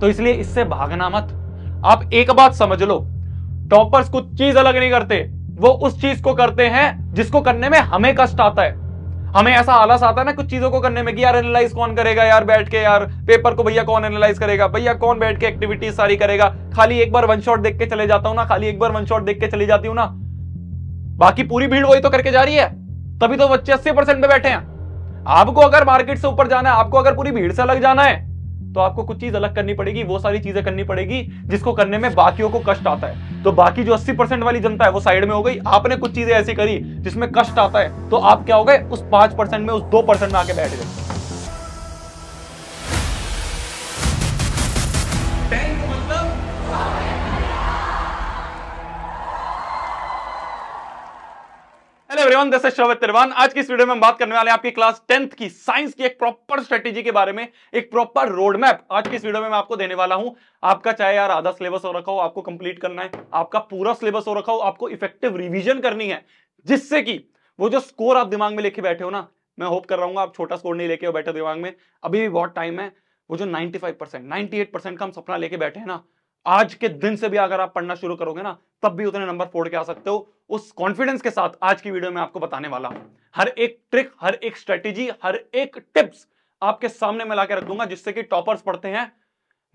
तो इसलिए इससे भागना मत आप एक बात समझ लो टॉपर्स कुछ चीज अलग नहीं करते वो उस चीज को करते हैं जिसको करने में हमें कष्ट आता है हमें ऐसा आलस आता है ना कुछ चीजों को करने में कि यार एनालाइज कौन करेगा यार बैठ के यार पेपर को भैया कौन एनालाइज करेगा भैया कौन बैठ के एक्टिविटीज सारी करेगा खाली एक बार वन शॉट देख के चले जाता हूं ना खाली एक बार वन शॉट देख के चली जाती हूं ना बाकी पूरी भीड़ वही तो करके जा रही है तभी तो बच्चे अस्सी परसेंट पे बैठे हैं आपको अगर मार्केट से ऊपर जाना है आपको अगर पूरी भीड़ से अलग जाना है तो आपको कुछ चीज अलग करनी पड़ेगी वो सारी चीजें करनी पड़ेगी जिसको करने में बाकियों को कष्ट आता है तो बाकी जो 80 परसेंट वाली जनता है वो साइड में हो गई आपने कुछ चीजें ऐसी करी जिसमें कष्ट आता है तो आप क्या हो गए उस पांच परसेंट में उस दो परसेंट में आके बैठ गए एवरीवन दिस आज की इस वीडियो में हम बात करने वाले हैं आपकी क्लास टेंथ की साइंस की एक प्रॉपर स्ट्रेटेजी के बारे में एक प्रॉपर आज की इस वीडियो में मैं आपको देने वाला हूं आपका चाहे यार आधा सिलेबस हो रखा हो आपको कंप्लीट करना है आपका पूरा सिलेबस हो रखा हो आपको इफेक्टिव रिविजन करनी है जिससे कि वो जो स्कोर आप दिमाग में लेके बैठे हो ना मैं होप कर रहा हूँ आप छोटा स्कोर नहीं लेके बैठे दिमाग में अभी भी बहुत टाइम है वो जो five percent ninety eight percent का हम सपना लेके बैठे हैं ना आज के दिन से भी अगर आप पढ़ना शुरू करोगे ना तब भी उतने नंबर फोड़ के आ सकते हो उस कॉन्फिडेंस के साथ आज की वीडियो में आपको बताने वाला हूं हर एक ट्रिक हर एक स्ट्रेटेजी हर एक टिप्स आपके सामने मिला के रख दूंगा जिससे कि टॉपर्स पढ़ते हैं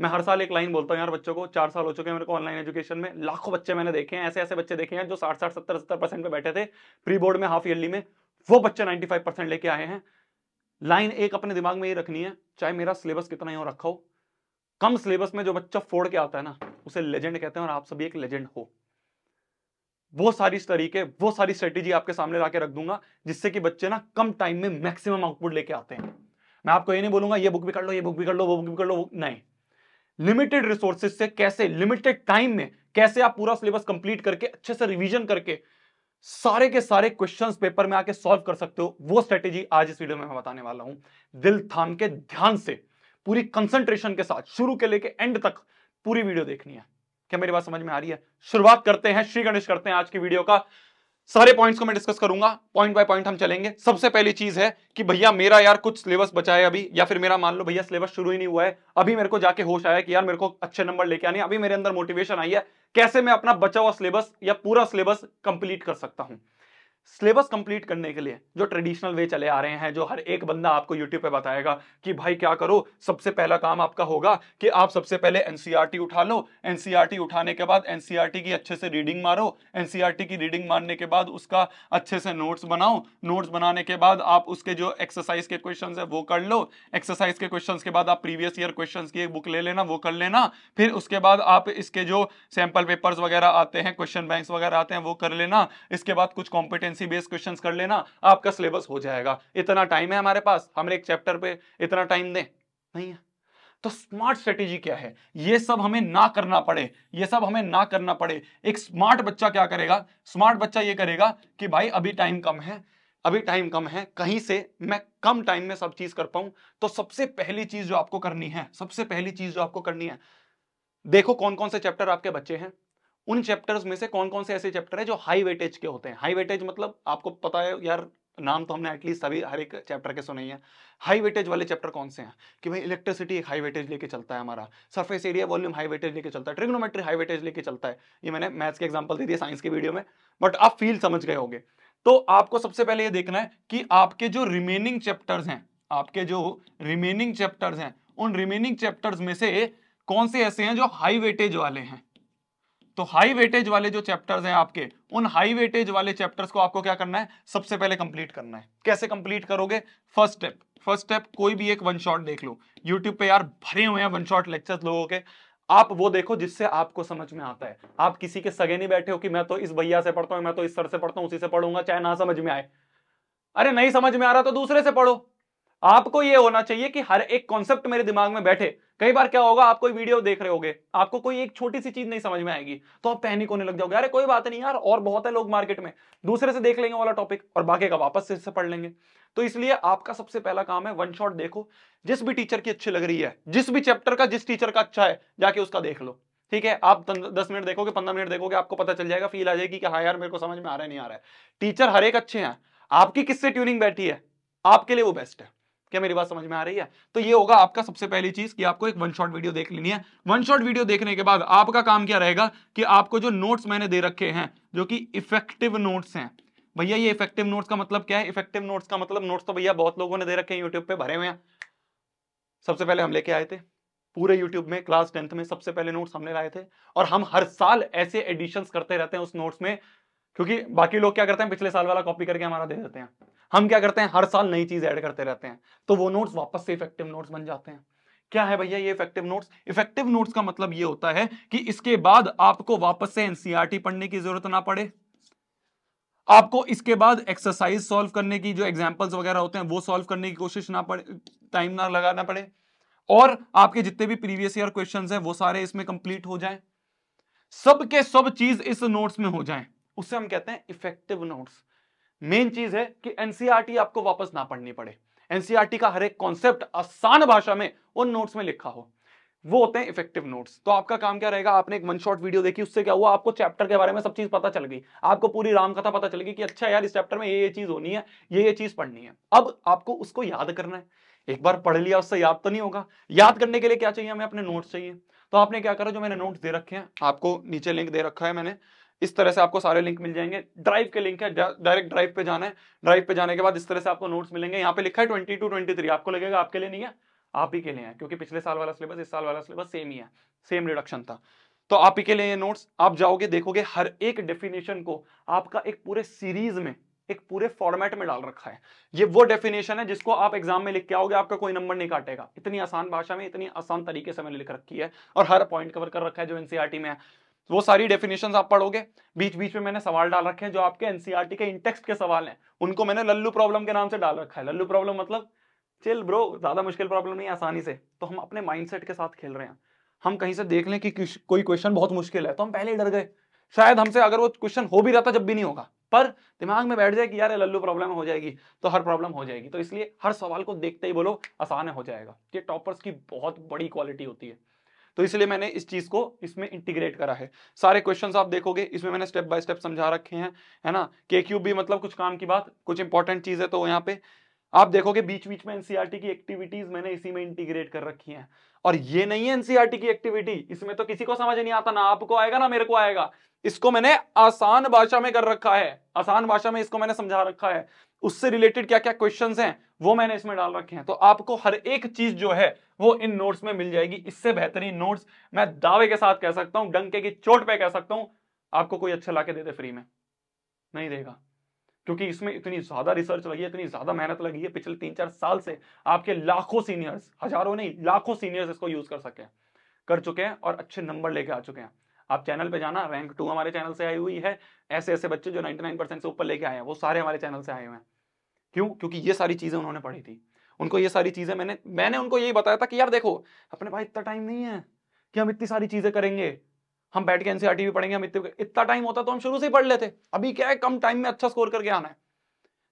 मैं हर साल एक लाइन बोलता हूँ यार बच्चों को चार साल हो चुके हैं मेरे को ऑनलाइन एजुकेशन में लाखों बच्चे मैंने देखे हैं ऐसे ऐसे बच्चे देखे हैं जो साठ साठ सत्तर सत्तर परसेंट पे बैठे थे प्री बोर्ड में हाफ ईयरली में वो बच्चे नाइन्टी फाइव परसेंट लेके आए हैं लाइन एक अपने दिमाग में ही रखनी है चाहे मेरा सिलेबस कितना ही हो रखा हो कम सिलेबस में जो बच्चा फोड़ के आता है ना उसे लेजेंड कहते हैं और आप सभी एक लेजेंड हो वो सारी तरीके वो सारी स्ट्रेटेजी आपके सामने ला रख दूंगा जिससे कि बच्चे ना कम टाइम में मैक्सिमम आउटपुट लेके आते हैं मैं आपको ये नहीं बोलूंगा ये बुक भी कर लो ये बुक भी कर लो वो बुक भी कर लो नहीं लिमिटेड रिसोर्सेज से कैसे लिमिटेड टाइम में कैसे आप पूरा सिलेबस कंप्लीट करके अच्छे से रिविजन करके सारे के सारे क्वेश्चन पेपर में आके सॉल्व कर सकते हो वो स्ट्रेटेजी आज इस वीडियो में मैं बताने वाला हूं दिल थाम के ध्यान से पूरी कंसंट्रेशन के साथ शुरू के लेके एंड तक पूरी वीडियो देखनी है क्या मेरी बात समझ में आ रही है शुरुआत करते हैं श्री गणेश करते हैं आज की वीडियो का सारे पॉइंट्स को मैं डिस्कस करूंगा पॉइंट बाय पॉइंट हम चलेंगे सबसे पहली चीज है कि भैया मेरा यार कुछ सिलेबस बचा है अभी या फिर मेरा मान लो भैया सिलेबस शुरू ही नहीं हुआ है अभी मेरे को जाके होश आया कि यार मेरे को अच्छे नंबर लेके आने अभी मेरे अंदर मोटिवेशन आई है कैसे मैं अपना बचा हुआ सिलेबस या पूरा सिलेबस कंप्लीट कर सकता हूं सिलेबस कंप्लीट करने के लिए जो ट्रेडिशनल वे चले आ रहे हैं जो हर एक बंदा आपको यूट्यूब पे बताएगा कि भाई क्या करो सबसे पहला काम आपका होगा कि आप सबसे पहले एनसीईआरटी e उठा लो एनसीईआरटी e उठाने के बाद एनसीईआरटी e की अच्छे से रीडिंग मारो एनसीईआरटी की रीडिंग मारने के बाद उसका अच्छे से नोट्स बनाओ नोट्स बनाने के बाद आप उसके जो एक्सरसाइज के क्वेश्चन है वो कर लो एक्सरसाइज के क्वेश्चन के बाद आप प्रीवियस ईयर क्वेश्चन की एक बुक ले लेना वो कर लेना फिर उसके बाद आप इसके जो सैंपल पेपर्स वगैरह आते हैं क्वेश्चन बैंक वगैरह आते हैं वो कर लेना इसके बाद कुछ कॉम्पिटेंस फ्रीक्वेंसी बेस्ड क्वेश्चंस कर लेना आपका सिलेबस हो जाएगा इतना टाइम है हमारे पास हम एक चैप्टर पे इतना टाइम दें नहीं है तो स्मार्ट स्ट्रेटेजी क्या है ये सब हमें ना करना पड़े ये सब हमें ना करना पड़े एक स्मार्ट बच्चा क्या करेगा स्मार्ट बच्चा ये करेगा कि भाई अभी टाइम कम है अभी टाइम कम है कहीं से मैं कम टाइम में सब चीज कर पाऊं तो सबसे पहली चीज जो आपको करनी है सबसे पहली चीज जो आपको करनी है देखो कौन कौन से चैप्टर आपके बच्चे हैं उन चैप्टर्स में से कौन कौन से ऐसे चैप्टर है जो हाई वेटेज के होते हैं हाई वेटेज मतलब आपको पता है यार नाम तो हमने एटलीस्ट सभी हर एक चैप्टर के सुने ही हैं हाई वेटेज वाले चैप्टर कौन से हैं कि भाई इलेक्ट्रिसिटी एक हाई वेटेज लेके चलता है हमारा surface area volume high weightage लेके चलता है ट्रिग्नोमेट्री हाई वेटेज लेके चलता है ये मैंने मैथ्स के एग्जाम्पल दे दिए साइंस के वीडियो में बट आप फील समझ गए होंगे तो आपको सबसे पहले ये देखना है कि आपके जो रिमेनिंग चैप्टर्स हैं आपके जो रिमेनिंग चैप्टर्स हैं उन रिमेनिंग चैप्टर्स में से कौन से ऐसे हैं जो हाई वेटेज वाले हैं तो हाई वेटेज वाले जो चैप्टर्स हैं आपके उन हाई वेटेज वाले चैप्टर्स को आपको क्या करना है सबसे पहले कंप्लीट करना है कैसे कंप्लीट करोगे फर्स्ट स्टेप फर्स्ट स्टेप कोई भी एक वन शॉट देख लो यूट्यूब पे यार भरे हुए हैं वन शॉट लेक्चर लोगों के आप वो देखो जिससे आपको समझ में आता है आप किसी के सगे नहीं बैठे हो कि मैं तो इस भैया से पढ़ता हूं मैं तो इस सर से पढ़ता हूं उसी से पढ़ूंगा चाहे ना समझ में आए अरे नहीं समझ में आ रहा तो दूसरे से पढ़ो आपको ये होना चाहिए कि हर एक कॉन्सेप्ट मेरे दिमाग में बैठे कई बार क्या होगा आप कोई वीडियो देख रहे होगे आपको कोई एक छोटी सी चीज नहीं समझ में आएगी तो आप पैनिक होने लग जाओगे अरे कोई बात नहीं यार और बहुत है लोग मार्केट में दूसरे से देख लेंगे वाला टॉपिक और बाकी का वापस से पढ़ लेंगे तो इसलिए आपका सबसे पहला काम है वन शॉट देखो जिस भी टीचर की अच्छी लग रही है जिस भी चैप्टर का जिस टीचर का अच्छा है जाके उसका देख लो ठीक है आप दस मिनट देखोगे पंद्रह मिनट देखोगे आपको पता चल जाएगा फील आ जाएगी कि हाँ यार मेरे को समझ में आ रहा है नहीं आ रहा है टीचर हर एक अच्छे हैं आपकी किससे ट्यूनिंग बैठी है आपके लिए वो बेस्ट है क्या मेरी बात समझ में आ रही है तो ये होगा आपका सबसे पहली चीज कि आपको एक वन शॉट वीडियो देख लेनी है वन शॉट वीडियो देखने के बाद आपका काम क्या रहेगा कि आपको जो नोट्स मैंने दे रखे हैं जो कि इफेक्टिव नोट्स हैं भैया ये इफेक्टिव नोट्स का मतलब क्या है इफेक्टिव नोट्स का मतलब नोट्स तो भैया बहुत लोगों ने दे रखे हैं यूट्यूब पे भरे हुए हैं सबसे पहले हम लेके आए थे पूरे YouTube में क्लास टेंथ में सबसे पहले नोट्स हमने लाए थे और हम हर साल ऐसे एडिशंस करते रहते हैं उस नोट्स में क्योंकि बाकी लोग क्या करते हैं पिछले साल वाला कॉपी करके हमारा दे देते हैं हम क्या करते हैं हर साल नई चीज ऐड करते रहते हैं तो वो नोट्स वापस से इफेक्टिव नोट्स बन जाते हैं क्या है भैया ये इफेक्टिव नोट्स इफेक्टिव नोट्स का मतलब ये होता है कि इसके बाद आपको वापस से एनसीईआरटी e पढ़ने की जरूरत ना पड़े आपको इसके बाद एक्सरसाइज सॉल्व करने की जो एग्जाम्पल्स वगैरह होते हैं वो सॉल्व करने की कोशिश ना पड़े टाइम ना लगाना पड़े और आपके जितने भी प्रीवियस ईयर क्वेश्चंस हैं वो सारे इसमें कंप्लीट हो जाएं सब के सब चीज इस नोट्स में हो जाएं उससे हम कहते हैं इफेक्टिव नोट्स मेन चीज है कि एनसीआरटी e आपको वापस ना पढ़नी पड़े एनसीआरटी e का हर एक कॉन्सेप्ट आसान भाषा में उन नोट्स में लिखा हो वो होते हैं इफेक्टिव नोट्स तो आपका काम क्या रहेगा आपने एक वन शॉट वीडियो देखी उससे क्या हुआ आपको चैप्टर के बारे में सब चीज पता चल गई आपको पूरी राम कथा पता चल गई कि अच्छा यार इस चैप्टर में ये ये चीज होनी है ये ये चीज पढ़नी है अब आपको उसको याद करना है एक बार पढ़ लिया उससे याद तो नहीं होगा याद करने के लिए क्या चाहिए हमें अपने नोट्स चाहिए तो आपने क्या करा जो मैंने नोट्स दे रखे हैं आपको नीचे लिंक दे रखा है मैंने इस तरह से आपको सारे लिंक मिल जाएंगे ड्राइव के लिंक है डायरेक्ट ड्राइव पे जाना है ड्राइव पे जाने के बाद इस तरह से आपको नोट्स मिलेंगे यहाँ पे लिखा है ट्वेंटी टू ट्वेंटी थ्री आपको लगेगा आपके लिए नहीं है आप ही के लिए है क्योंकि पिछले साल वाला सिलेबस इस साल वाला सिलेबस सेम ही है सेम रिडक्शन था तो आप ही के लिए नोट्स आप जाओगे देखोगे हर एक डेफिनेशन को आपका एक पूरे सीरीज में एक पूरे फॉर्मेट में डाल रखा है ये वो डेफिनेशन है जिसको आप एग्जाम में लिख के आओगे आपका कोई नंबर नहीं काटेगा इतनी आसान भाषा में इतनी आसान तरीके से मैंने लिख रखी है और हर पॉइंट कवर कर रखा है जो एनसीआरटी e में है वो सारी डेफिनेशन आप पढ़ोगे बीच बीच में मैंने सवाल डाल रखे हैं जो आपके एनसीआरटी e के इंटेक्स्ट के सवाल हैं उनको मैंने लल्लू प्रॉब्लम के नाम से डाल रखा है लल्लू प्रॉब्लम मतलब चिल ब्रो ज्यादा मुश्किल प्रॉब्लम नहीं आसानी से तो हम अपने माइंडसेट के साथ खेल रहे हैं हम कहीं से देख लें कि कोई क्वेश्चन बहुत मुश्किल है तो हम पहले ही डर गए शायद हमसे अगर वो क्वेश्चन हो भी रहा जब भी नहीं होगा पर दिमाग में बैठ जाए कि यार लल्लू प्रॉब्लम हो जाएगी तो हर प्रॉब्लम हो जाएगी तो इसलिए हर सवाल को देखते ही बोलो आसान हो जाएगा ये टॉपर्स की बहुत बड़ी क्वालिटी होती है तो इसलिए मैंने इस चीज को इसमें इंटीग्रेट करा है सारे क्वेश्चन आप देखोगे इसमें मैंने स्टेप बाय स्टेप समझा रखे हैं है ना के क्यूब भी मतलब कुछ काम की बात कुछ इंपॉर्टेंट चीज है तो यहाँ पे आप देखोगे बीच बीच में एनसीआरटी e की एक्टिविटीज मैंने इसी में इंटीग्रेट कर रखी है और ये नहीं है एनसीआरटी e की एक्टिविटी इसमें तो किसी को समझ नहीं आता ना आपको आएगा ना मेरे को आएगा इसको मैंने आसान भाषा में कर रखा है आसान भाषा में इसको मैंने समझा रखा है उससे रिलेटेड क्या क्या क्वेश्चन हैं वो मैंने इसमें डाल रखे हैं तो आपको हर एक चीज जो है वो इन नोट्स में मिल जाएगी इससे बेहतरीन नोट्स मैं दावे के साथ कह सकता हूं डंके की चोट पे कह सकता हूं आपको कोई अच्छा लाके दे दे फ्री में नहीं देगा क्योंकि इसमें इतनी ज्यादा रिसर्च लगी है इतनी ज्यादा मेहनत लगी है पिछले तीन चार साल से आपके लाखों सीनियर्स हजारों नहीं लाखों सीनियर्स इसको यूज कर सके कर चुके हैं और अच्छे नंबर लेके आ चुके हैं आप चैनल पे जाना रैंक टू हमारे चैनल से आई हुई है ऐसे ऐसे बच्चे जो 99% से ऊपर लेके आए हैं वो सारे हमारे चैनल से आए हुए हैं क्यों क्योंकि ये सारी चीज़ें उन्होंने पढ़ी थी उनको ये सारी चीज़ें मैंने मैंने उनको यही बताया था कि यार देखो अपने पास इतना टाइम नहीं है कि हम इतनी सारी चीज़ें करेंगे हम बैठ के एनसीआर टीवी e पढ़ेंगे हम इतने इतना टाइम होता तो हम शुरू से ही पढ़ लेते अभी क्या है कम टाइम में अच्छा स्कोर करके आना है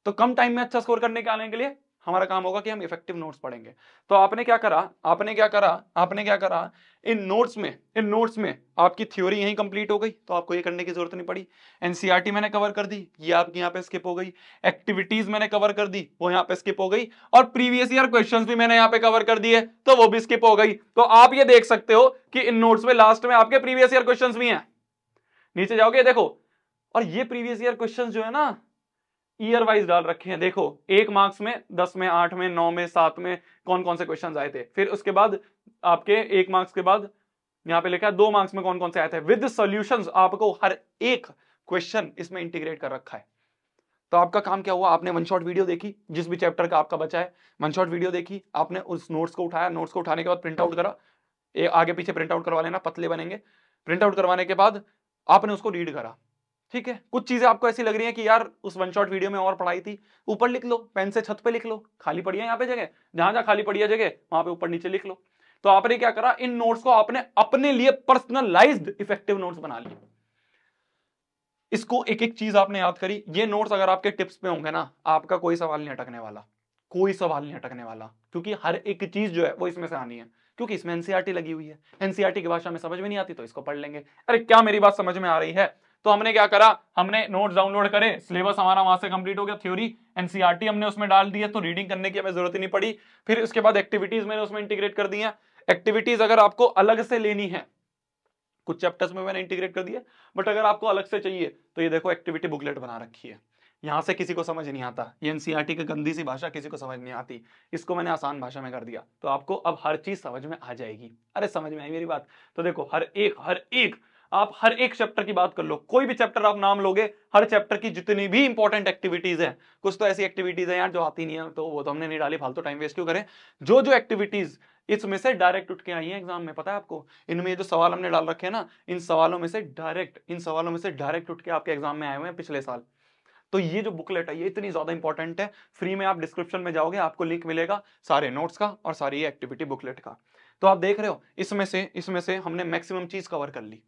तो कम टाइम में अच्छा स्कोर करने के आने के लिए हमारा काम होगा कि हम इफेक्टिव नोट्स पढ़ेंगे तो आपने क्या करा आपने क्या करा आपने क्या करा इन नोट्स में इन नोट्स में आपकी थ्योरी यहीं कंप्लीट हो गई तो आपको ये करने की जरूरत नहीं पड़ी एनसीईआरटी e मैंने कवर कर दी ये आपकी यहाँ पे स्किप हो गई एक्टिविटीज मैंने कवर कर दी वो यहाँ पे स्किप हो गई और प्रीवियस ईयर क्वेश्चन भी मैंने यहाँ पे कवर कर दिए तो वो भी स्किप हो गई तो आप ये देख सकते हो कि इन नोट्स में लास्ट में आपके प्रीवियस ईयर क्वेश्चन भी हैं नीचे जाओगे देखो और ये प्रीवियस ईयर क्वेश्चन जो है ना ईयर वाइज डाल रखे हैं देखो एक मार्क्स में दस में आठ में नौ में सात में कौन कौन से क्वेश्चन आए थे फिर उसके बाद आपके एक मार्क्स के बाद यहाँ पे लिखा है दो मार्क्स में कौन कौन से आए थे विद सोल्यूशन आपको हर एक क्वेश्चन इसमें इंटीग्रेट कर रखा है तो आपका काम क्या हुआ आपने वन शॉट वीडियो देखी जिस भी चैप्टर का आपका बचा है वन शॉट वीडियो देखी आपने उस नोट्स को उठाया नोट्स को उठाने के बाद प्रिंट आउट करा ए, आगे पीछे प्रिंट आउट करवा लेना पतले बनेंगे प्रिंट आउट करवाने के बाद आपने उसको रीड करा ठीक है कुछ चीजें आपको ऐसी लग रही हैं कि यार उस वन शॉट वीडियो में और पढ़ाई थी ऊपर लिख लो पेन से छत पे लिख लो खाली पड़ी है यहाँ पे जगह जहां जहां खाली पड़ी है जगह वहां पे ऊपर नीचे लिख लो तो आपने क्या करा इन नोट्स को आपने अपने लिए पर्सनलाइज्ड इफेक्टिव नोट्स बना लिए इसको एक एक चीज आपने याद करी ये नोट्स अगर आपके टिप्स पे होंगे ना आपका कोई सवाल नहीं अटकने वाला कोई सवाल नहीं अटकने वाला क्योंकि हर एक चीज जो है वो इसमें से आनी है क्योंकि इसमें एनसीआरटी लगी हुई है एनसीआरटी की भाषा में समझ में नहीं आती तो इसको पढ़ लेंगे अरे क्या मेरी बात समझ में आ रही है तो हमने क्या करा हमने नोट्स डाउनलोड करे सिलेबस हमारा वहां से कंप्लीट हो गया थ्योरी एनसीआरटी e हमने उसमें डाल दिया तो रीडिंग करने की हमें जरूरत ही नहीं पड़ी फिर उसके बाद एक्टिविटीज मैंने उसमें इंटीग्रेट कर दिया एक्टिविटीज अगर आपको अलग से लेनी है कुछ चैप्टर्स में मैंने इंटीग्रेट कर दिया बट अगर आपको अलग से चाहिए तो ये देखो एक्टिविटी बुकलेट बना रखी है यहां से किसी को समझ नहीं आता ये एनसीआरटी e की गंदी सी भाषा किसी को समझ नहीं आती इसको मैंने आसान भाषा में कर दिया तो आपको अब हर चीज समझ में आ जाएगी अरे समझ में आई मेरी बात तो देखो हर एक हर एक आप हर एक चैप्टर की बात कर लो कोई भी चैप्टर आप नाम लोगे हर चैप्टर की जितनी भी इंपॉर्टेंट एक्टिविटीज है कुछ तो ऐसी एक्टिविटीज है यार जो आती नहीं है तो वो तो हमने नहीं डाली फालतू तो टाइम वेस्ट क्यों करें जो जो एक्टिविटीज इसमें से डायरेक्ट उठ के आई है एग्जाम में पता है आपको इनमें जो सवाल हमने डाल रखे हैं ना इन सवालों में से डायरेक्ट इन सवालों में से डायरेक्ट उठ के आपके एग्जाम में आए हुए हैं पिछले साल तो ये जो बुकलेट है ये इतनी ज़्यादा इंपॉर्टेंट है फ्री में आप डिस्क्रिप्शन में जाओगे आपको लिंक मिलेगा सारे नोट्स का और सारी एक्टिविटी बुकलेट का तो आप देख रहे हो इसमें से इसमें से हमने मैक्सिमम चीज़ कवर कर ली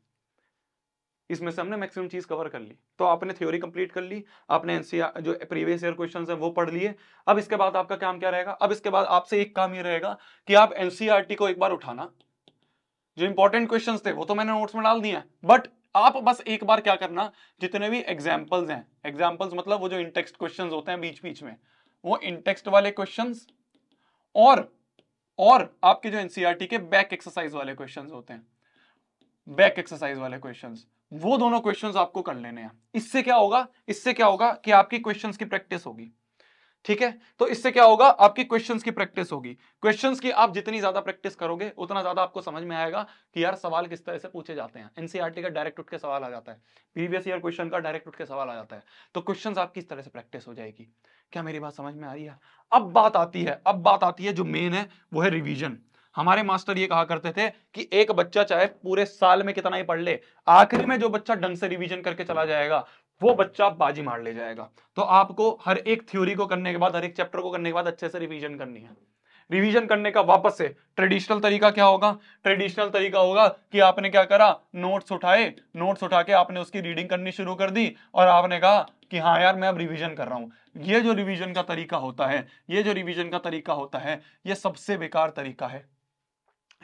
इसमें से हमने मैक्सिमम चीज कवर कर ली तो आपने थ्योरी कंप्लीट कर ली आपने एनसीआर जो प्रीवियस ईयर क्वेश्चंस है वो पढ़ लिए अब इसके बाद आपका काम क्या रहेगा अब इसके बाद आपसे एक काम ये रहेगा कि आप एनसीआर को एक बार उठाना जो इंपॉर्टेंट क्वेश्चन थे वो तो मैंने नोट्स में डाल दिया बट आप बस एक बार क्या करना जितने भी एग्जाम्पल्स हैं एग्जाम्पल्स मतलब वो जो इंटेक्सट क्वेश्चन होते हैं बीच बीच में वो इंटेक्सट वाले क्वेश्चन और और आपके जो एनसीआरटी के बैक एक्सरसाइज वाले क्वेश्चन होते हैं बैक एक्सरसाइज वाले क्वेश्चंस वो दोनों क्वेश्चन आपको कर लेने हैं इससे क्या होगा इससे क्या होगा कि आपकी क्वेश्चन की प्रैक्टिस होगी ठीक है तो इससे क्या होगा आपकी क्वेश्चंस की प्रैक्टिस होगी क्वेश्चंस की आप जितनी ज्यादा प्रैक्टिस करोगे उतना ज्यादा आपको समझ में आएगा कि यार सवाल किस तरह से पूछे जाते हैं एनसीआरटी e का डायरेक्ट उठ के सवाल आ जाता है प्रीवियस ईयर क्वेश्चन का डायरेक्ट उठ के सवाल आ जाता है तो क्वेश्चन आपकी इस तरह से प्रैक्टिस हो जाएगी क्या मेरी बात समझ में आ रही है अब बात आती है अब बात आती है जो मेन है वो है रिविजन हमारे मास्टर ये कहा करते थे कि एक बच्चा चाहे पूरे साल में कितना ही पढ़ ले आखिरी में जो बच्चा ढंग से रिवीजन करके चला जाएगा वो बच्चा बाजी मार ले जाएगा तो आपको हर एक थ्योरी को करने के बाद हर एक चैप्टर को करने के बाद अच्छे से रिविजन करनी है रिवीजन करने का वापस से ट्रेडिशनल तरीका क्या होगा ट्रेडिशनल तरीका होगा कि आपने क्या करा नोट्स उठाए नोट्स उठा के आपने उसकी रीडिंग करनी शुरू कर दी और आपने कहा कि हाँ यार मैं अब रिवीजन कर रहा हूँ ये जो रिवीजन का तरीका होता है ये जो रिवीजन का तरीका होता है ये सबसे बेकार तरीका है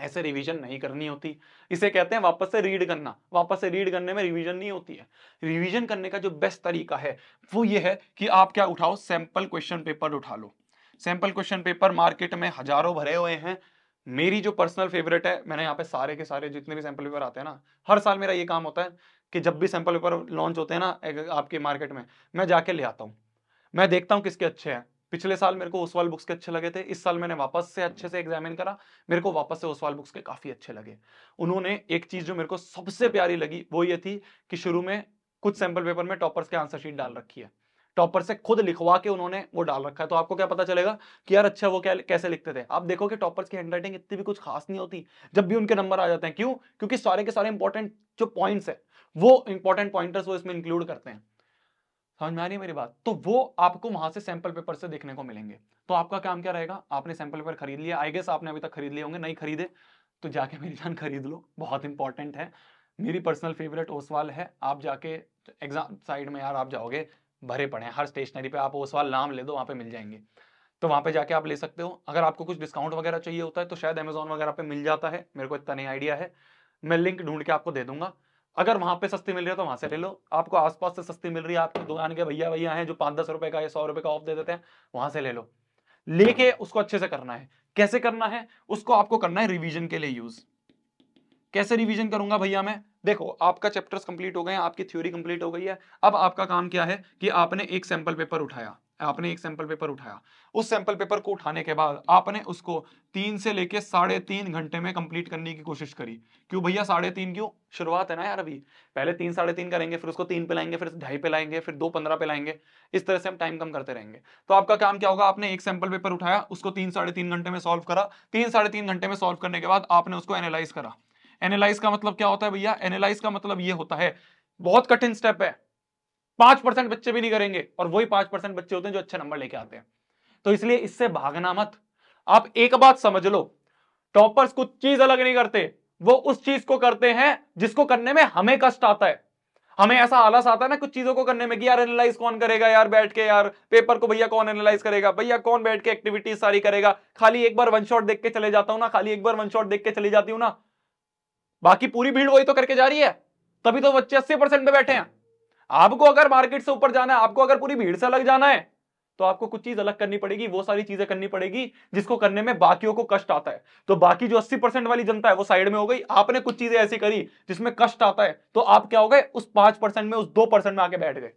ऐसे रिवीजन नहीं करनी होती इसे कहते हैं वापस से रीड करना वापस से रीड करने में रिवीजन नहीं होती है रिवीजन करने का जो बेस्ट तरीका है वो ये है कि आप क्या उठाओ सैंपल क्वेश्चन पेपर उठा लो सैंपल क्वेश्चन पेपर मार्केट में हजारों भरे हुए हैं मेरी जो पर्सनल फेवरेट है मैंने यहाँ पे सारे के सारे जितने भी सैंपल पेपर आते हैं ना हर साल मेरा ये काम होता है कि जब भी सैंपल पेपर लॉन्च होते हैं ना आपके मार्केट में मैं जाके ले आता हूँ मैं देखता हूँ किसके अच्छे हैं पिछले साल मेरे को ओसवाल बुक्स के अच्छे लगे थे इस साल मैंने वापस से अच्छे से एग्जामिन करा मेरे को वापस से ओसवाल बुक्स के काफ़ी अच्छे लगे उन्होंने एक चीज़ जो मेरे को सबसे प्यारी लगी वो ये थी कि शुरू में कुछ सैंपल पेपर में टॉपर्स के आंसर शीट डाल रखी है टॉपर से खुद लिखवा के उन्होंने वो डाल रखा है तो आपको क्या पता चलेगा कि यार अच्छा वो क्या कैसे लिखते थे आप देखो कि टॉपर्स की हैंडराइटिंग इतनी भी कुछ खास नहीं होती जब भी उनके नंबर आ जाते हैं क्यों क्योंकि सारे के सारे इंपॉर्टेंट जो पॉइंट्स है वो इंपॉर्टेंट पॉइंटर्स वो इसमें इंक्लूड करते हैं समझ में आ रही है मेरी बात तो वो आपको वहां से सैंपल पेपर से देखने को मिलेंगे तो आपका काम क्या रहेगा आपने सैंपल पेपर खरीद लिया आई गेस आपने अभी तक खरीद लिए होंगे नहीं खरीदे तो जाके मेरी जान खरीद लो बहुत इंपॉर्टेंट है मेरी पर्सनल फेवरेट ओसवाल है आप जाके एग्जाम साइड में यार आप जाओगे भरे पड़े हैं हर स्टेशनरी पे आप ओसवाल नाम ले दो वहाँ पे मिल जाएंगे तो वहाँ पे जाके आप ले सकते हो अगर आपको कुछ डिस्काउंट वगैरह चाहिए होता है तो शायद अमेजोन वगैरह पे मिल जाता है मेरे को इतना नहीं आइडिया है मैं लिंक ढूंढ के आपको दे दूंगा अगर वहां पे सस्ती मिल रही है तो वहां से ले लो आपको आसपास से सस्ती मिल रही है आपकी दुकान के भैया भैया हैं जो पांच दस रुपए का या सौ रुपए का ऑफ दे देते हैं वहां से ले लो लेके उसको अच्छे से करना है कैसे करना है उसको आपको करना है रिविजन के लिए यूज कैसे रिविजन करूंगा भैया मैं देखो आपका चैप्टर कंप्लीट हो गए हैं आपकी थ्योरी कंप्लीट हो गई है अब आपका काम क्या है कि आपने एक सैंपल पेपर उठाया आपने एक सैंपल पेपर उठाया उस सैंपल पेपर को उठाने के बाद आपने उसको तीन से लेके साढ़े तीन घंटे में कंप्लीट करने की कोशिश करी क्यों भैया साढ़े तीन क्यों शुरुआत है ना यार अभी पहले तीन साढ़े तीन करेंगे फिर उसको तीन पे लाएंगे फिर ढाई पे लाएंगे फिर दो पंद्रह पे लाएंगे इस तरह से हम टाइम कम करते रहेंगे तो आपका काम क्या होगा आपने एक सैंपल पेपर उठाया उसको तीन साढ़े घंटे में सोल्व करा तीन साढ़े घंटे में सोल्व करने के बाद आपने उसको एनालाइज करा एनालाइज का मतलब क्या होता है भैया एनालाइज का मतलब ये होता है बहुत कठिन स्टेप है पांच परसेंट बच्चे भी नहीं करेंगे और वही पांच परसेंट बच्चे होते हैं जो अच्छे नंबर लेके आते हैं तो इसलिए इससे भागना मत आप एक बात समझ लो टॉपर्स कुछ चीज अलग नहीं करते वो उस चीज को करते हैं जिसको करने में हमें कष्ट आता है हमें ऐसा आलस आता है ना कुछ चीजों को करने में कि यार एनालाइज कौन करेगा यार बैठ के यार पेपर को भैया कौन एनालाइज करेगा भैया कौन बैठ के एक्टिविटीज सारी करेगा खाली एक बार वन शॉट देख के चले जाता हूं ना खाली एक बार वन शॉट देख के चली जाती हूं ना बाकी पूरी भीड़ वही तो करके जा रही है तभी तो बच्चे अस्सी परसेंट पे बैठे हैं आपको अगर मार्केट से ऊपर जाना है आपको अगर पूरी भीड़ से अलग जाना है तो आपको कुछ चीज अलग करनी पड़ेगी वो सारी चीजें करनी पड़ेगी जिसको करने में बाकियों को कष्ट आता है तो बाकी जो 80 परसेंट वाली जनता है वो साइड में हो गई आपने कुछ चीजें ऐसी करी जिसमें कष्ट आता है तो आप क्या हो गए उस पांच परसेंट में उस दो परसेंट में आके बैठ गए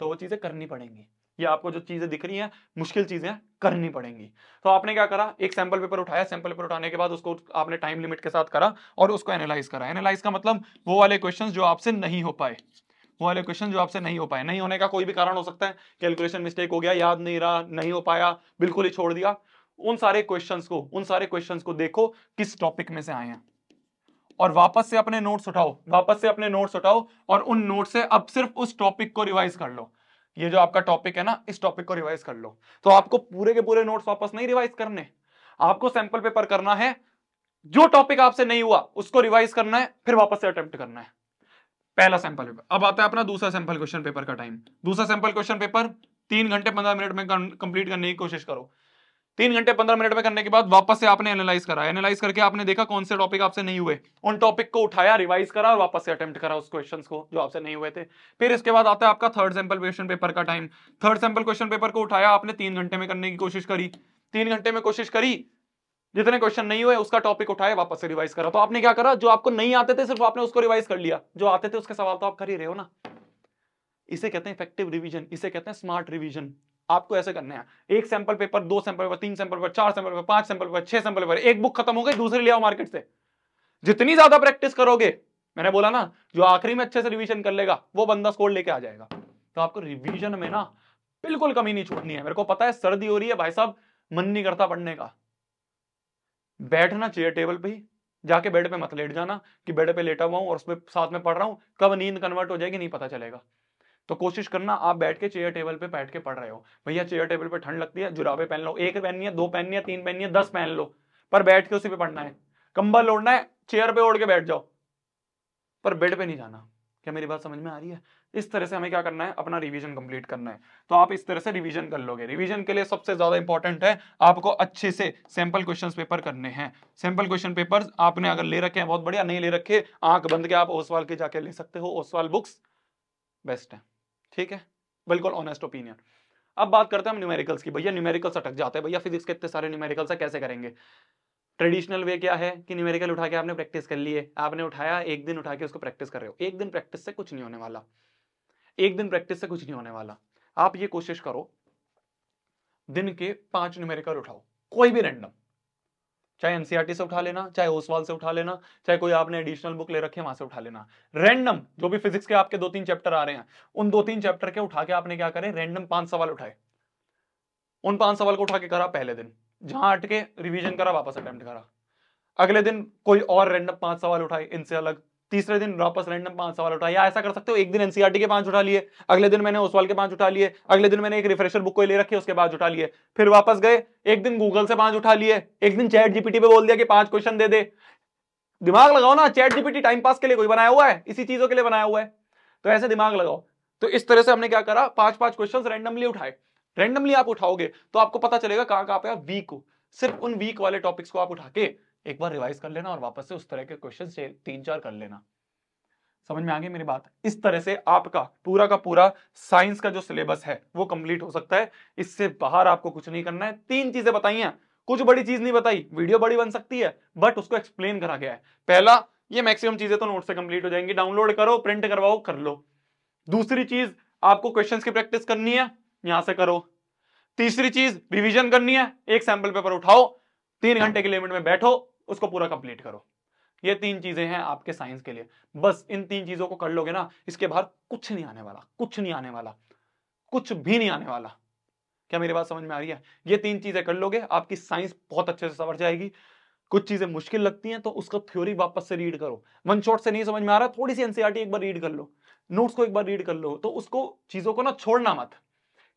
तो वो चीजें करनी पड़ेंगी ये आपको जो चीजें दिख रही हैं मुश्किल चीजें करनी पड़ेंगी तो आपने क्या करा एक सैंपल पेपर उठाया सैंपल पेपर उठाने के बाद उसको आपने टाइम लिमिट के साथ करा और उसको एनालाइज करा एनालाइज का मतलब वो वाले क्वेश्चन जो आपसे नहीं हो पाए वो वाले क्वेश्चन जो आपसे नहीं हो पाए नहीं होने का कोई भी कारण हो सकता है कैलकुलेशन मिस्टेक हो गया याद नहीं रहा नहीं हो पाया बिल्कुल ही छोड़ दिया उन सारे क्वेश्चंस को उन सारे क्वेश्चंस को देखो किस टॉपिक में से आए हैं और वापस से अपने नोट्स उठाओ वापस से अपने नोट्स उठाओ और उन नोट से अब सिर्फ उस टॉपिक को रिवाइज कर लो ये जो आपका टॉपिक है ना इस टॉपिक को रिवाइज कर लो तो आपको पूरे के पूरे नोट्स वापस नहीं रिवाइज करने आपको सैंपल पेपर करना है जो टॉपिक आपसे नहीं हुआ उसको रिवाइज करना है फिर वापस से अटेम्प्ट करना है पहला सैंपल पेपर अब आता है अपना दूसरा सैंपल क्वेश्चन पेपर का टाइम दूसरा सैंपल क्वेश्चन पेपर तीन घंटे पंद्रह मिनट में कंप्लीट करने की कोशिश करो तीन घंटे पंद्रह मिनट में करने के बाद वापस से आपने एनालाइज करा एनालाइज करके आपने देखा कौन से टॉपिक आपसे नहीं हुए उन टॉपिक को उठाया रिवाइज करा और वापस से अटेम्प्ट करा उस क्वेश्चंस को जो आपसे नहीं हुए थे फिर इसके बाद आता है आपका थर्ड सैंपल क्वेश्चन पेपर का time third sample question paper को उठाया आपने तीन घंटे में करने की कोशिश करी तीन घंटे में कोशिश करी जितने क्वेश्चन नहीं हुए उसका टॉपिक उठाए वापस से रिवाइज करा तो आपने क्या करा जो आपको नहीं आते थे सिर्फ आपने उसको रिवाइज कर लिया जो आते थे उसके सवाल तो आप कर ही रहे हो ना इसे कहते हैं इफेक्टिव रिवीजन इसे कहते हैं स्मार्ट रिवीजन आपको ऐसे करने हैं एक सैंपल पेपर दो सैंपल पेपर तीन सैंपल पेपर चार सैंपल पेपर पांच सैंपल पेपर छह सैंपल पेपर एक बुक खत्म हो गई दूसरी ले आओ मार्केट से जितनी ज्यादा प्रैक्टिस करोगे मैंने बोला ना जो आखिरी में अच्छे से रिवीजन कर लेगा वो बंदा स्कोर लेके आ जाएगा तो आपको रिवीजन में ना बिल्कुल कमी नहीं छोड़नी है मेरे को पता है सर्दी हो रही है भाई साहब मन नहीं करता पढ़ने का बैठना चाहिए टेबल पे ही जाके बेड पे मत लेट जाना कि बेड पे लेटा हुआ हूं और उसमें साथ में पढ़ रहा हूं कब नींद कन्वर्ट हो जाएगी नहीं पता चलेगा तो कोशिश करना आप बैठ के चेयर टेबल पे बैठ के पढ़ रहे हो भैया चेयर टेबल पे ठंड लगती है जुराबे पहन लो एक पहननी है दो पहननी है तीन पहननी है दस पहन लो पर बैठ के उसी पे पढ़ना है कंबल ओढ़ना है चेयर पे ओढ़ के बैठ जाओ पर बेड पे नहीं जाना क्या मेरी बात समझ में आ रही है इस तरह से हमें क्या करना है अपना रिवीजन कंप्लीट करना है तो आप इस तरह से रिवीजन कर लोगे रिवीजन के लिए सबसे ज्यादा इंपॉर्टेंट है आपको अच्छे से सैंपल क्वेश्चंस पेपर करने हैं सैंपल क्वेश्चन पेपर्स आपने अगर ले रखे हैं बहुत बढ़िया नहीं ले रखे आंख बंद के आप ओसवाल के जाके ले सकते हो ओसवाल बुक्स बेस्ट है ठीक है बिल्कुल ऑनेस्ट ओपिनियन अब बात करते हैं हम न्यूमेरिकल्स की भैया न्यूमेरिकल्स अटक जाते हैं भैया फिजिक्स के इतने सारे न्यूमेरिकल्स है कैसे करेंगे ट्रेडिशनल वे क्या है कि न्यूमेरिकल उठा के आपने प्रैक्टिस कर लिए आपने उठाया एक दिन उठा के उसको प्रैक्टिस कर रहे हो एक दिन प्रैक्टिस से कुछ नहीं होने वाला एक दिन प्रैक्टिस से कुछ नहीं होने वाला आप ये कोशिश करो दिन के पांच न्यूमेरिकल उठाओ कोई भी रैंडम चाहे एनसीआरटी e से उठा लेना चाहे ओसवाल से उठा लेना चाहे कोई आपने एडिशनल बुक ले रखे वहां से उठा लेना रैंडम जो भी फिजिक्स के आपके दो तीन चैप्टर आ रहे हैं उन दो तीन चैप्टर के उठा के आपने क्या करें रैंडम पांच सवाल उठाए उन पांच सवाल को उठा के करा पहले दिन जहां हटके रिवीजन करा वापस अटेम्प्ट करा अगले दिन कोई और रैंडम पांच सवाल उठाए इनसे अलग तीसरे दिन वापस रैंडम पांच सवाल उठाए या ऐसा कर सकते हो एक दिन एनसीआरटी e के पांच उठा लिए अगले दिन मैंने उस वाल के पांच उठा लिए अगले दिन मैंने एक रिफ्रेशर बुक को ले रखी उसके बाद उठा लिए फिर वापस गए एक दिन गूगल से पांच उठा लिए एक दिन चैट जीपीटी पे बोल दिया कि पांच क्वेश्चन दे दे दिमाग लगाओ ना चैट जीपीटी टाइम पास के लिए कोई बनाया हुआ है इसी चीजों के लिए बनाया हुआ है तो ऐसे दिमाग लगाओ तो इस तरह से हमने क्या करा पांच पांच क्वेश्चन रैंडमली उठाए रेंडमली आप उठाओगे तो आपको पता चलेगा कहाँ कहां पे आप वीक हो सिर्फ उन वीक वाले टॉपिक्स को आप उठा के एक बार रिवाइज कर लेना और वापस से उस तरह के क्वेश्चन तीन चार कर लेना समझ में आ गई मेरी बात इस तरह से आपका पूरा का पूरा साइंस का जो सिलेबस है वो कंप्लीट हो सकता है इससे बाहर आपको कुछ नहीं करना है तीन चीजें बताई हैं कुछ बड़ी चीज नहीं बताई वीडियो बड़ी बन सकती है बट उसको एक्सप्लेन करा गया है पहला ये मैक्सिमम चीजें तो नोट से कंप्लीट हो जाएंगी डाउनलोड करो प्रिंट करवाओ कर लो दूसरी चीज आपको क्वेश्चंस की प्रैक्टिस करनी है यहां से करो तीसरी चीज रिवीजन करनी है एक सैंपल पेपर उठाओ तीन हाँ। घंटे के लिमिट में बैठो उसको पूरा कंप्लीट करो ये तीन चीजें हैं आपके साइंस के लिए बस इन तीन चीजों को कर लोगे ना इसके बाहर कुछ नहीं आने वाला कुछ नहीं आने वाला कुछ भी नहीं आने वाला क्या मेरी बात समझ में आ रही है ये तीन चीजें कर लोगे आपकी साइंस बहुत अच्छे से समझ जाएगी कुछ चीजें मुश्किल लगती हैं तो उसका थ्योरी वापस से रीड करो वन शॉट से नहीं समझ में आ रहा थोड़ी सी एनसीआर e एक बार रीड कर लो नोट्स को एक बार रीड कर लो तो उसको चीजों को ना छोड़ना मत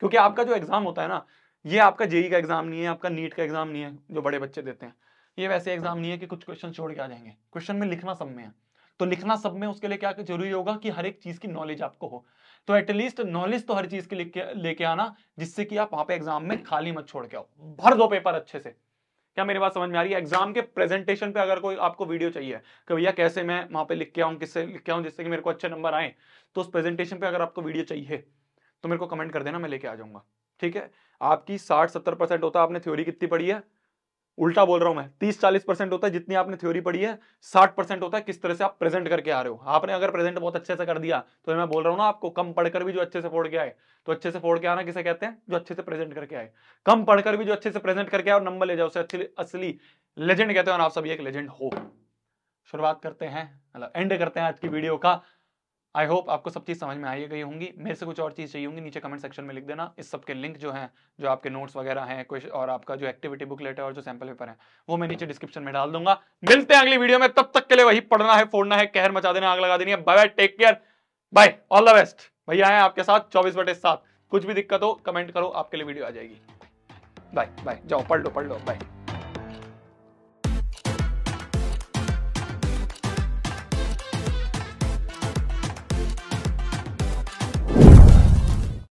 क्योंकि आपका जो एग्ज़ाम होता है ना ये आपका जेई e का एग्ज़ाम नहीं है आपका नीट e का एग्ज़ाम नहीं है जो बड़े बच्चे देते हैं ये वैसे एग्ज़ाम नहीं है कि कुछ क्वेश्चन छोड़ के आ जाएंगे क्वेश्चन में लिखना सब में है तो लिखना सब में उसके लिए क्या जरूरी होगा कि हर एक चीज़ की नॉलेज आपको हो तो एटलीस्ट नॉलेज तो हर चीज़ की लेके आना जिससे कि आप वहां पर एग्ज़ाम में खाली मत छोड़ के आओ भर दो पेपर अच्छे से क्या मेरी बात समझ में आ रही है एग्जाम के प्रेजेंटेशन पे अगर कोई आपको वीडियो चाहिए कि भैया कैसे मैं वहाँ पे लिख के आऊँ किससे लिख के आऊँ जिससे कि मेरे को अच्छे नंबर आए तो उस प्रेजेंटेशन पे अगर आपको वीडियो चाहिए तो मेरे को कमेंट कर देना मैं लेके आ जाऊंगा ठीक है आपकी साठ सत्तर परसेंट होता है आपने थ्योरी कितनी पढ़ी है उल्टा बोल रहा हूं मैं तीस चालीस परसेंट होता है जितनी आपने थ्योरी पढ़ी है साठ परसेंट होता है किस तरह से आप प्रेजेंट करके आ रहे हो आपने अगर प्रेजेंट बहुत अच्छे से कर दिया तो मैं बोल रहा हूँ ना आपको कम पढ़कर भी जो अच्छे से फोड़ के आए तो अच्छे से फोड़ के आना किसे कहते हैं जो अच्छे से प्रेजेंट करके आए कम पढ़कर भी जो अच्छे से प्रेजेंट करके आए और नंबर ले जाओ उसे अच्छी असली लेजेंड कहते हैं और आप सभी एक लेजेंड हो शुरुआत करते हैं एंड मतलब करते हैं आज की वीडियो का आई होप आपको सब चीज़ समझ में आई गई होंगी मेरे से कुछ और चीज़ चाहिए होंगी नीचे कमेंट सेक्शन में लिख देना इस सब के लिंक जो हैं जो आपके नोट्स वगैरह हैं कुछ और आपका जो एक्टिविटी बुकलेट है और जो सैम्पल पेपर है वो मैं नीचे डिस्क्रिप्शन में डाल दूंगा मिलते हैं अगली वीडियो में तब तक के लिए वही पढ़ना है फोड़ना है कहर मचा देना आग लगा देनी है bye bye take care bye all the best भैया है आपके साथ चौबीस बटे सात कुछ भी दिक्कत हो कमेंट करो आपके लिए वीडियो आ जाएगी बाय बाय जाओ पढ़ लो पढ़ लो बाय